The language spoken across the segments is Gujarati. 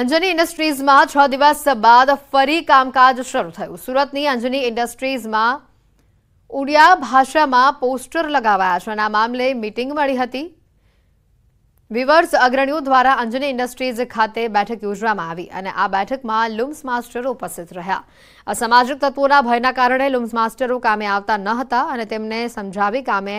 અંજની ઇન્ડસ્ટ્રીઝમાં છ દિવસ બાદ ફરી કામકાજ શરૂ થયું સુરતની અંજની ઇન્ડસ્ટ્રીઝમાં ઉડિયા ભાષામાં પોસ્ટર લગાવાયા છે અને આ મામલે મીટિંગ મળી હતી વિવર્સ અગ્રણીઓ દ્વારા અંજની ઇન્ડસ્ટ્રીઝ ખાતે બેઠક યોજવામાં આવી અને આ બેઠકમાં લુમ્સ માસ્ટરો ઉપસ્થિત રહ્યા અસામાજિક તત્વોના ભયના કારણે લુમ્સ માસ્ટરો કામે આવતા ન હતા અને તેમને સમજાવી કામે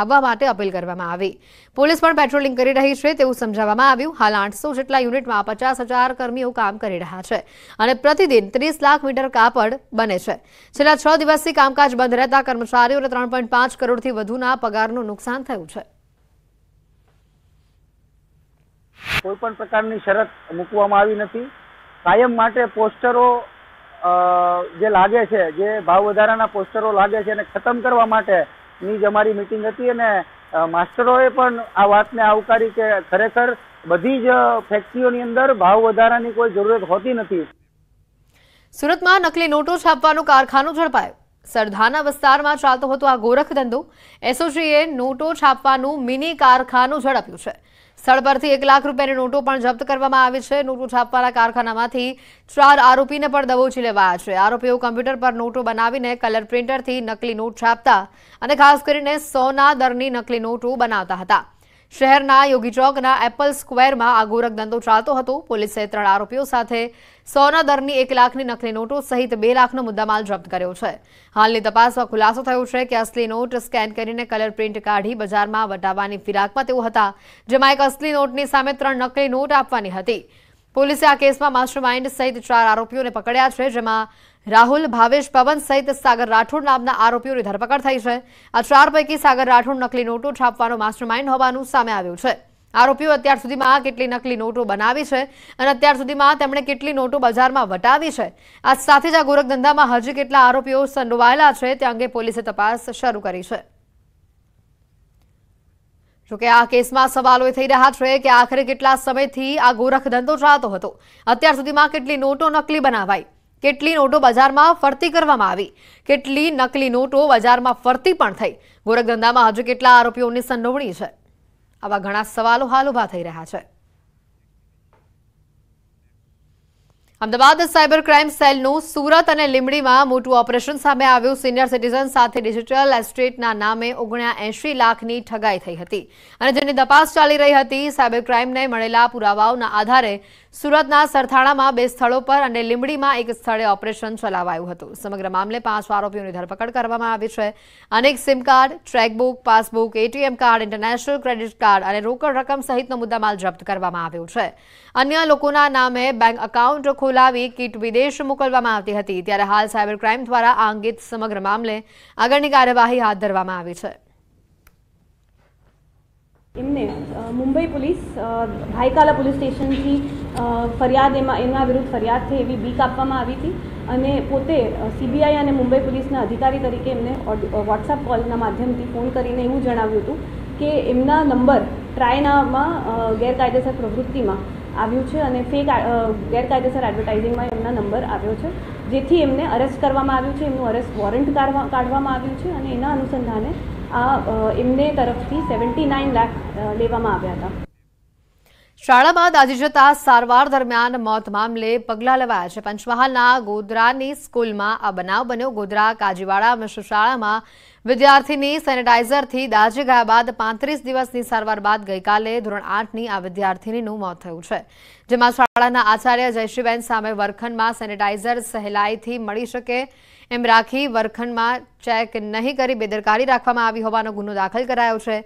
આવવા માટે અપીલ કરવામાં આવી પોલીસ પણ પેટ્રોલિંગ કરી રહી છે તેવું સમજાવવામાં આવ્યું હાલ આઠસો જેટલા યુનિટમાં પચાસ હજાર કર્મીઓ કામ કરી રહ્યા છે અને પ્રતિદિન ત્રીસ લાખ મીટર કાપડ બને છે છેલ્લા છ દિવસથી કામકાજ બંધ રહેતા કર્મચારીઓને ત્રણ પોઈન્ટ પાંચ કરોડથી વધુના પગારનું નુકસાન થયું છે કોઈ પણ પ્રકારની શરત મૂકવામાં આવી નથી કાયમ માટે પોસ્ટરો જે લાગે છે જે ભાવ વધારાના પોસ્ટરો લાગે છે એને ખતમ કરવા માટે ની જ અમારી મિટિંગ હતી અને માસ્ટરોએ પણ આ વાતને આવકારી કે ખરેખર બધી જ ફેક્ટરીઓની અંદર ભાવ વધારાની કોઈ જરૂરત હોતી નથી સુરતમાં નકલી નોટો છાપવાનું કારખાનું ઝડપાયો સરધાના વિસ્તારમાં ચાલતો હતો આ ગોરખ ધંધો એસઓસીએ નોટો છાપવાનું મિની કારખાનું ઝડપ્યું છે સ્થળ પરથી એક લાખ રૂપિયાની નોટો પણ જપ્ત કરવામાં આવી છે નોટો છાપવાના કારખાનામાંથી ચાર આરોપીને પણ દબોચી લેવાયા છે આરોપીઓ કમ્પ્યુટર પર નોટો બનાવીને કલર પ્રિન્ટરથી નકલી નોટ છાપતા અને ખાસ કરીને સોના દરની નકલી નોટો બનાવતા હતા શહેરના યોગી ચોકના એપલ સ્ક્વેરમાં આ ગોરખધંધો ચાલતો હતો પોલીસે ત્રણ આરોપીઓ સાથે સોના દરની એક લાખની નકલી નોટો સહિત બે લાખનો મુદ્દામાલ જપ્ત કર્યો છે હાલની તપાસમાં ખુલાસો થયો છે કે અસલી નોટ સ્કેન કરીને કલર પ્રિન્ટ કાઢી બજારમાં વટાવવાની ફિરાકમાં તેઓ હતા જેમાં એક અસલી નોટની સામે ત્રણ નકલી નોટ આપવાની હતી પોલીસે આ કેસમાં માસ્ટર માઇન્ડ સહિત ચાર આરોપીઓને પકડ્યા છે જેમાં રાહુલ ભાવેશ પવન સહિત સાગર રાઠોડ નામના આરોપીઓની ધરપકડ થઈ છે આ ચાર પૈકી સાગર રાઠોડ નકલી નોટો છાપવાનો માસ્ટરમાઇન્ડ હોવાનું સામે આવ્યું છે આરોપીઓ અત્યાર સુધીમાં કેટલી નકલી નોટો બનાવી છે અને અત્યાર સુધીમાં તેમણે કેટલી નોટો બજારમાં વટાવી છે આ સાથે જ આ ગોરખધંધામાં હજી કેટલા આરોપીઓ સંડોવાયેલા છે તે અંગે પોલીસે તપાસ શરૂ કરી છે જોકે આ કેસમાં સવાલો એ થઈ રહ્યા છે કે આખરે કેટલા સમયથી આ ગોરખ ધંધો ચાલતો હતો અત્યાર સુધીમાં કેટલી નોટો નકલી બનાવાઈ કેટલી નોટો બજારમાં ફરતી કરવામાં આવી કેટલી નકલી નોટો બજારમાં ફરતી પણ થઈ ગોરખ ધંધામાં હજુ કેટલા આરોપીઓની સંડોવણી છે આવા ઘણા સવાલો હાલ ઉભા થઈ રહ્યા છે અમદાવાદ સાયબર ક્રાઇમ સેલનું સુરત અને લીમડીમાં મોટું ઓપરેશન સામે આવ્યું સિનિયર સિટીઝન સાથે ડિજિટલ એસ્ટેટના નામે ઓગણ્યા એંશી લાખની ઠગાઈ થઈ હતી અને જેની તપાસ ચાલી રહી હતી સાયબર ક્રાઇમને મળેલા પુરાવાઓના આધારે સુરતના સરથાણામાં બે સ્થળો પર અને લીમડીમાં એક સ્થળે ઓપરેશન ચલાવાયું હતું સમગ્ર મામલે પાંચ આરોપીઓની ધરપકડ કરવામાં આવી છે અનેક સિમ કાર્ડ ટ્રેકબુક passbook ATM card international credit card અને રોકડ રકમ સહિતનો મુદ્દામાલ જપ્ત કરવામાં આવ્યો છે અન્ય લોકોના નામે બેંક એકાઉન્ટ ખોલાવી કીટ વિદેશ મોકલવામાં આવતી હતી ત્યારે હાલ સાયબર ક્રાઇમ દ્વારા આ અંગે સમગ્ર મામલે આગળની કાર્યવાહી હાથ ધરવામાં આવી છે એમને મુંબઈ પોલીસ ભાઈકાલા પોલીસ સ્ટેશનથી ફરિયાદ એમાં એમના વિરુદ્ધ ફરિયાદ થઈ એવી બીક આપવામાં આવી હતી અને પોતે સીબીઆઈ અને મુંબઈ પોલીસના અધિકારી તરીકે એમને વોટ્સઅપ કોલના માધ્યમથી ફોન કરીને એવું જણાવ્યું હતું કે એમના નંબર ટ્રાયનામાં ગેરકાયદેસર પ્રવૃત્તિમાં આવ્યું છે અને ફેક ગેરકાયદેસર એડવર્ટાઇઝિંગમાં એમના નંબર આવ્યો છે જેથી એમને અરેસ્ટ કરવામાં આવ્યું છે એમનું અરેસ્ટ વોરંટ કાઢવામાં આવ્યું છે અને એના અનુસંધાને આ એમને તરફથી સેવન્ટી નાઇન લાખ લેવામાં આવ્યા હતા શાળામાં દાજી જતા સારવાર દરમિયાન મોત મામલે પગલાં લેવાયા છે પંચમહાલના ગોધરાની સ્કૂલમાં આ બનાવ બન્યો ગોધરા કાજીવાડા મિશ્ર શાળામાં વિદ્યાર્થીની સેનેટાઇઝરથી દાજી ગયા બાદ પાંત્રીસ દિવસની સારવાર બાદ ગઈકાલે ધોરણ આઠની આ વિદ્યાર્થીનીનું મોત થયું છે જેમાં શાળાના આચાર્ય જયશ્રીબેન સામે વર્ખંડમાં સેનેટાઇઝર સહેલાઈથી મળી શકે એમ રાખી વરખંડમાં ચેક નહીં કરી બેદરકારી રાખવામાં આવી હોવાનો ગુનો દાખલ કરાયો છે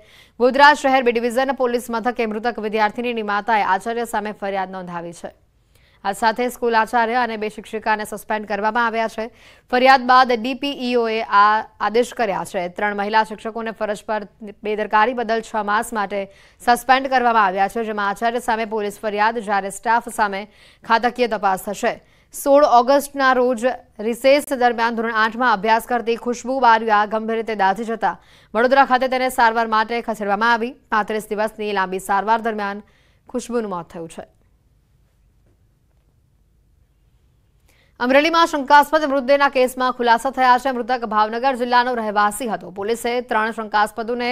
ગોધરા શહેર બી ડિવિઝન પોલીસ મથકે મૃતક વિદ્યાર્થીનીની માતાએ આચાર્ય સામે ફરિયાદ નોંધાવી છે આ સાથે સ્કૂલ આચાર્ય અને બે શિક્ષિકાને સસ્પેન્ડ કરવામાં આવ્યા છે ફરિયાદ બાદ ડીપીઈઓએ આ આદેશ કર્યા છે ત્રણ મહિલા શિક્ષકોને ફરજ પર બેદરકારી બદલ છ માસ માટે સસ્પેન્ડ કરવામાં આવ્યા છે જેમાં આચાર્ય સામે પોલીસ ફરિયાદ જ્યારે સ્ટાફ સામે ખાતાકીય તપાસ થશે સોળ ઓગસ્ટના રોજ રિસેસ દરમિયાન ધોરણ આઠમાં અભ્યાસ કરતી ખુશ્બુ બારિયા ગંભીર રીતે દાઝી જતા વડોદરા ખાતે તેને સારવાર માટે ખસેડવામાં આવી પાંત્રીસ દિવસની લાંબી સારવાર દરમિયાન ખુશ્બુનું મોત થયું છે અમરેલીમાં શંકાસ્પદ મૃતદેહના કેસમાં ખુલાસા થયા છે મૃતક ભાવનગર જિલ્લાનો રહેવાસી હતો પોલીસે ત્રણ શંકાસ્પદોને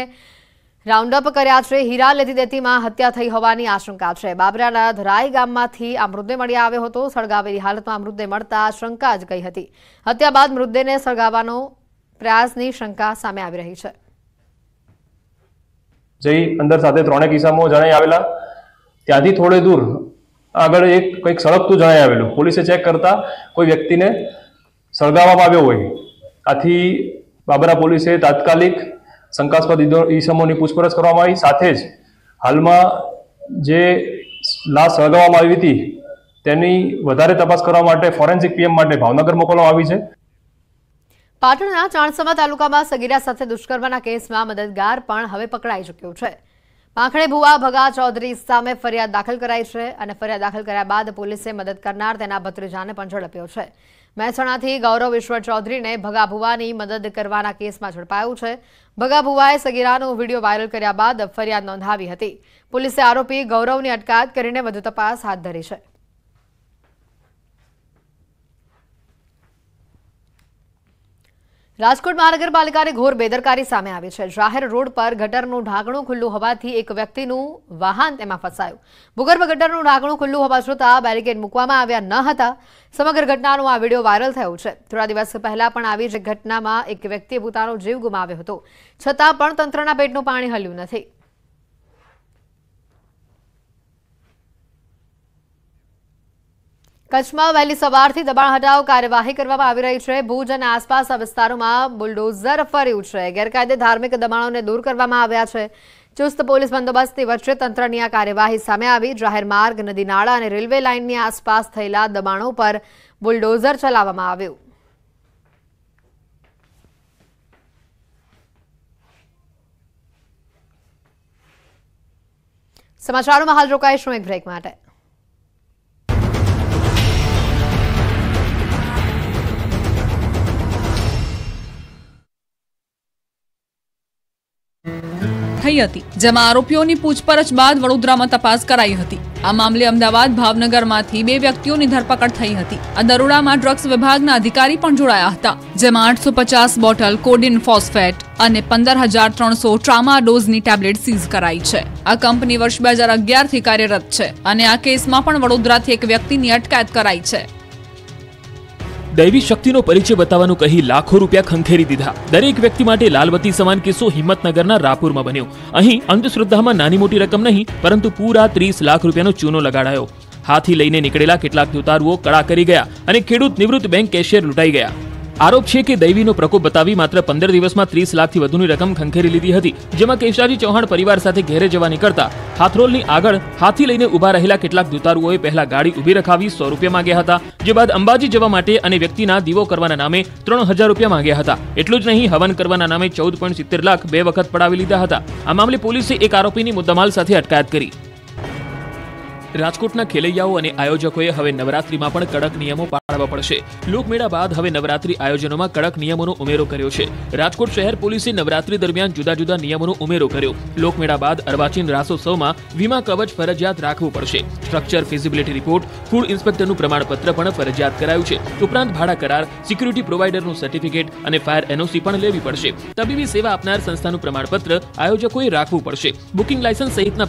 રાઉન્ડઅપ કર્યા છે હીરા લેતી દેતીમાં હત્યા થઈ હોવાની આશંકા છે બાબરાના ધરાઈ ગામમાંથી આ મૃતદેહ મળી આવ્યો હતો સળગાવેલી હાલતમાં મૃતદેહ મળતા શંકા જ ગઈ હતી હત્યા બાદ મૃતદેહને સળગાવવાનો પ્રયાસની શંકા સામે આવી રહી છે જઈ અંદર સાથે ત્રણેક કિસ્સામાં જણાઈ આવેલા ત્યાંથી થોડે દૂર આગળ એક કંઈક સળગતું જણાઈ આવેલું પોલીસે ચેક કરતા કોઈ વ્યક્તિને સળગાવવામાં આવ્યો હોય આથી બાબરા પોલીસે તાત્કાલિક શંકાસ્પદ ઈસમોની પૂછપરછ કરવામાં આવી સાથે જ હાલમાં જે લાશ સળગાવવામાં આવી હતી તેની વધારે તપાસ કરવા માટે ફોરેન્સિક પીએમ માટે ભાવનગર મોકલવામાં આવી છે પાટણના ચાણસમા તાલુકામાં સગીરા સાથે દુષ્કર્મના કેસમાં મદદગાર પણ હવે પકડાઈ ચૂક્યો છે પાંખડે ભુવા ભગા ચૌધરી સામે ફરિયાદ દાખલ કરાઈ છે અને ફરિયાદ દાખલ કર્યા બાદ પોલીસે મદદ કરનાર તેના ભત્રીજાને પણ ઝડપ્યો છે મહેસાણાથી ગૌરવ ઈશ્વર ચૌધરીને ભગાભુવાની મદદ કરવાના કેસમાં ઝડપાયો છે ભગાભુવાએ સગીરાનો વિડીયો વાયરલ કર્યા બાદ ફરિયાદ નોંધાવી હતી પોલીસે આરોપી ગૌરવની અટકાયત કરીને વધુ તપાસ હાથ ધરી છે રાજકોટ મહાનગરપાલિકાની ઘોર બેદરકારી સામે આવી છે જાહેર રોડ પર ગટરનું ઢાંકણું ખુલ્લું હોવાથી એક વ્યક્તિનું વાહન તેમાં ફસાયું ભૂગર્ભ ગટરનું ઢાંકણું ખુલ્લું હોવા છતાં બેરિકેડ મૂકવામાં આવ્યા ન હતા સમગ્ર ઘટનાનો આ વિડીયો વાયરલ થયો છે થોડા દિવસ પહેલા પણ આવી જ ઘટનામાં એક વ્યક્તિએ પોતાનો જીવ ગુમાવ્યો હતો છતાં પણ તંત્રના પેટનું પાણી હલ્યું નથી કચ્છમાં વહેલી સવારથી દબાણ હટાવ કાર્યવાહી કરવામાં આવી રહી છે ભુજ અને આસપાસના વિસ્તારોમાં બુલડોઝર ફર્યું છે ગેરકાયદે ધાર્મિક દબાણોને દૂર કરવામાં આવ્યા છે ચુસ્ત પોલીસ બંદોબસ્તની વચ્ચે તંત્રની આ કાર્યવાહી સામે આવી જાહેર માર્ગ નદી નાળા અને રેલવે લાઇનની આસપાસ થયેલા દબાણો પર બુલડોઝર ચલાવવામાં આવ્યું સમાચારોમાં હાલ રોકાઈશું એક બ્રેક માટે થઈ હતી જેમાં આરોપીઓની પૂછપરછ બાદ વડોદરામાં તપાસ કરાઈ હતી આ મામલે અમદાવાદ ભાવનગરમાંથી બે વ્યક્તિઓની ધરપકડ થઈ હતી આ દરોડામાં ડ્રગ્સ વિભાગના અધિકારી પણ જોડાયા હતા જેમાં આઠસો પચાસ બોટલ કોડિન ફોસ્ફેટ અને પંદર હજાર ત્રણસો ટ્રામા ડોઝની ટેબ્લેટ સીઝ કરાઈ છે આ કંપની વર્ષ બે હજાર અગિયારથી કાર્યરત છે અને આ કેસમાં પણ વડોદરાથી એક વ્યક્તિની અટકાયત કરાઈ છે દૈવી શક્તિનો પરિચય બતાવવાનું કહી લાખો રૂપિયા ખંખેરી દીધા દરેક વ્યક્તિ માટે લાલબત્તી સમાન કિસ્સો હિંમતનગરના રાપુરમાં બન્યો અહીં અંધશ્રદ્ધામાં નાની મોટી રકમ નહીં પરંતુ પૂરા ત્રીસ લાખ રૂપિયાનો ચૂનો લગાડાયો હાથી લઈને નીકળેલા કેટલાક દુતારુઓ કળા કરી ગયા અને ખેડૂત નિવૃત્ત બેંક કેશિયર લૂંટાઈ ગયા આરોપ છે કે દૈવીનો પ્રકોપ બતાવી માત્ર પંદર દિવસમાં ત્રીસ લાખથી વધુની રકમ ખંખેરી લીધી હતી જેમાં કેશાજી ચૌહાણ પરિવાર સાથે ઘેરે જવા નીકળતા હાથરોલની આગળ હાથી લઈને ઊભા રહેલા કેટલાક દુતારુઓએ પહેલા ગાડી ઊભી રખાવી સો રૂપિયા માંગ્યા હતા જે બાદ અંબાજી જવા માટે અને વ્યક્તિના દીવો કરવાના નામે ત્રણ હજાર રૂપિયા માંગ્યા હતા એટલું જ નહીં હવન કરવાના નામે ચૌદ પોઈન્ટ સિત્તેર લાખ બે વખત પડાવી લીધા હતા આ મામલે પોલીસે એક આરોપીની મુદ્દામાલ સાથે અટકાયત કરી રાજકોટના ખેલૈયાઓ અને આયોજકોએ હવે નવરાત્રીમાં પણ કડક નિયમો પાળવા પડશે લોકમેળા બાદ હવે નવરાત્રી આયોજનોમાં કડક નિયમોનો ઉમેરો કર્યો છે રાજકોટ શહેર પોલીસે નવરાત્રી દરમિયાન જુદા જુદા નિયમોનો ઉમેરો કર્યો લોકમેળા બાદ અર્વાચીન રાસોત્સવમાં વીમા કવચ ફરજિયાત રાખવું પડશે સ્ટ્રક્ચર ફિઝિબિલિટી રિપોર્ટ ફૂડ ઇન્સ્પેક્ટરનું પ્રમાણપત્ર પણ ફરજિયાત કરાયું છે ઉપરાંત ભાડા કરાર સિક્યુરિટી પ્રોવાઇડરનું સર્ટિફિકેટ અને ફાયર એનઓસી પણ લેવી પડશે તબીબી સેવા આપનાર સંસ્થાનું પ્રમાણપત્ર આયોજકોએ રાખવું પડશે બુકિંગ લાયસન્સ સહિતના